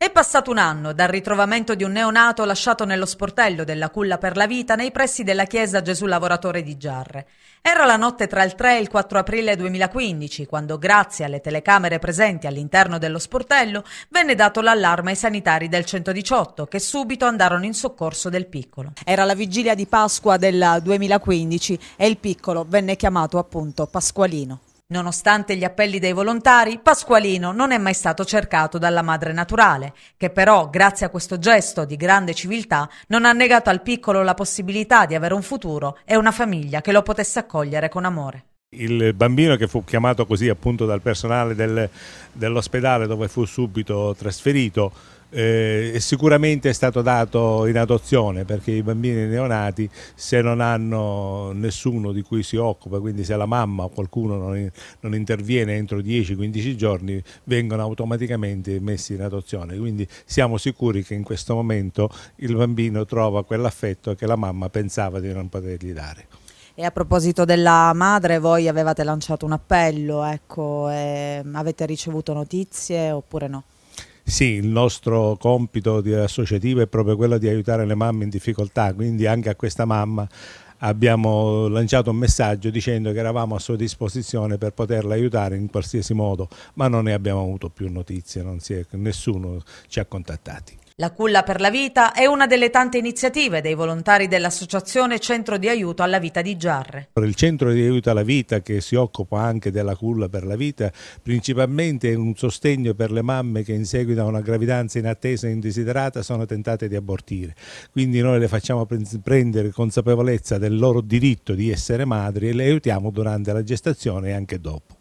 È passato un anno dal ritrovamento di un neonato lasciato nello sportello della culla per la vita nei pressi della chiesa Gesù Lavoratore di Giarre. Era la notte tra il 3 e il 4 aprile 2015 quando, grazie alle telecamere presenti all'interno dello sportello, venne dato l'allarme ai sanitari del 118 che subito andarono in soccorso del piccolo. Era la vigilia di Pasqua del 2015 e il piccolo venne chiamato appunto Pasqualino. Nonostante gli appelli dei volontari, Pasqualino non è mai stato cercato dalla madre naturale, che però, grazie a questo gesto di grande civiltà, non ha negato al piccolo la possibilità di avere un futuro e una famiglia che lo potesse accogliere con amore. Il bambino che fu chiamato così appunto dal personale del, dell'ospedale dove fu subito trasferito eh, sicuramente è stato dato in adozione perché i bambini neonati se non hanno nessuno di cui si occupa, quindi se la mamma o qualcuno non, non interviene entro 10-15 giorni vengono automaticamente messi in adozione, quindi siamo sicuri che in questo momento il bambino trova quell'affetto che la mamma pensava di non potergli dare. E a proposito della madre, voi avevate lanciato un appello, ecco, avete ricevuto notizie oppure no? Sì, il nostro compito di associativo è proprio quello di aiutare le mamme in difficoltà, quindi anche a questa mamma abbiamo lanciato un messaggio dicendo che eravamo a sua disposizione per poterla aiutare in qualsiasi modo, ma non ne abbiamo avuto più notizie, è, nessuno ci ha contattati. La Culla per la Vita è una delle tante iniziative dei volontari dell'Associazione Centro di Aiuto alla Vita di Giarre. Il Centro di Aiuto alla Vita che si occupa anche della Culla per la Vita principalmente è un sostegno per le mamme che in seguito a una gravidanza inattesa e indesiderata sono tentate di abortire. Quindi noi le facciamo prendere consapevolezza del loro diritto di essere madri e le aiutiamo durante la gestazione e anche dopo.